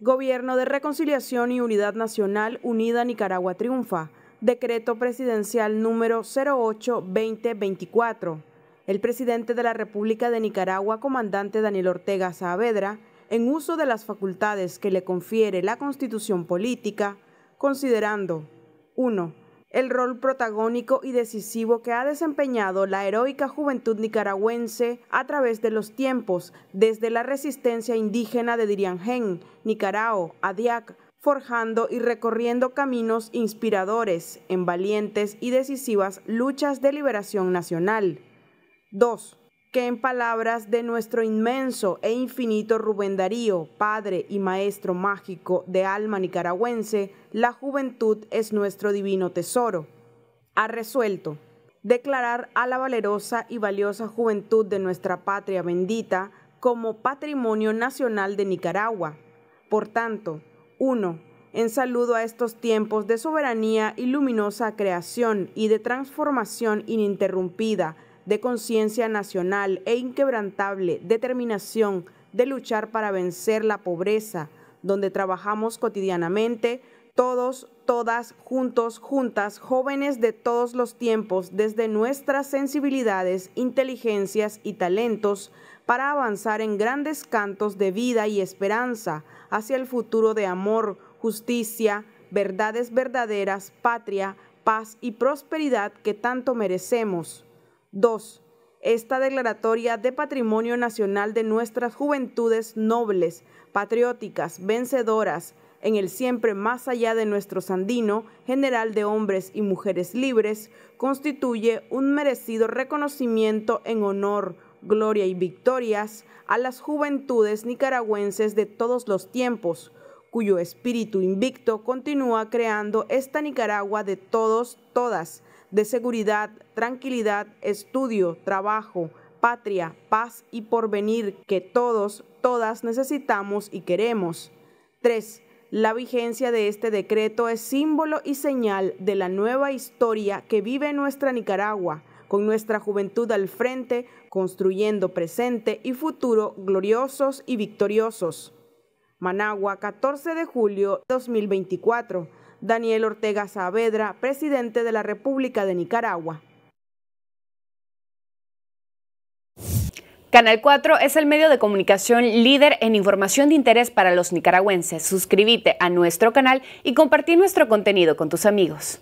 Gobierno de Reconciliación y Unidad Nacional Unida Nicaragua Triunfa. Decreto Presidencial número 08-2024. El presidente de la República de Nicaragua, comandante Daniel Ortega Saavedra, en uso de las facultades que le confiere la Constitución Política, considerando 1 el rol protagónico y decisivo que ha desempeñado la heroica juventud nicaragüense a través de los tiempos, desde la resistencia indígena de Diriangén, Nicarao, Adiac, forjando y recorriendo caminos inspiradores en valientes y decisivas luchas de liberación nacional. 2 que en palabras de nuestro inmenso e infinito Rubén Darío, padre y maestro mágico de alma nicaragüense, la juventud es nuestro divino tesoro. Ha resuelto declarar a la valerosa y valiosa juventud de nuestra patria bendita como Patrimonio Nacional de Nicaragua. Por tanto, uno, En saludo a estos tiempos de soberanía y luminosa creación y de transformación ininterrumpida, de conciencia nacional e inquebrantable determinación de luchar para vencer la pobreza, donde trabajamos cotidianamente todos, todas, juntos, juntas, jóvenes de todos los tiempos, desde nuestras sensibilidades, inteligencias y talentos, para avanzar en grandes cantos de vida y esperanza hacia el futuro de amor, justicia, verdades verdaderas, patria, paz y prosperidad que tanto merecemos. 2. Esta declaratoria de patrimonio nacional de nuestras juventudes nobles, patrióticas, vencedoras, en el siempre más allá de nuestro sandino, general de hombres y mujeres libres, constituye un merecido reconocimiento en honor, gloria y victorias a las juventudes nicaragüenses de todos los tiempos, cuyo espíritu invicto continúa creando esta Nicaragua de todos, todas, de seguridad, tranquilidad, estudio, trabajo, patria, paz y porvenir que todos, todas necesitamos y queremos. 3. La vigencia de este decreto es símbolo y señal de la nueva historia que vive nuestra Nicaragua, con nuestra juventud al frente, construyendo presente y futuro gloriosos y victoriosos. Managua, 14 de julio 2024. Daniel Ortega Saavedra, presidente de la República de Nicaragua. Canal 4 es el medio de comunicación líder en información de interés para los nicaragüenses. Suscríbete a nuestro canal y compartí nuestro contenido con tus amigos.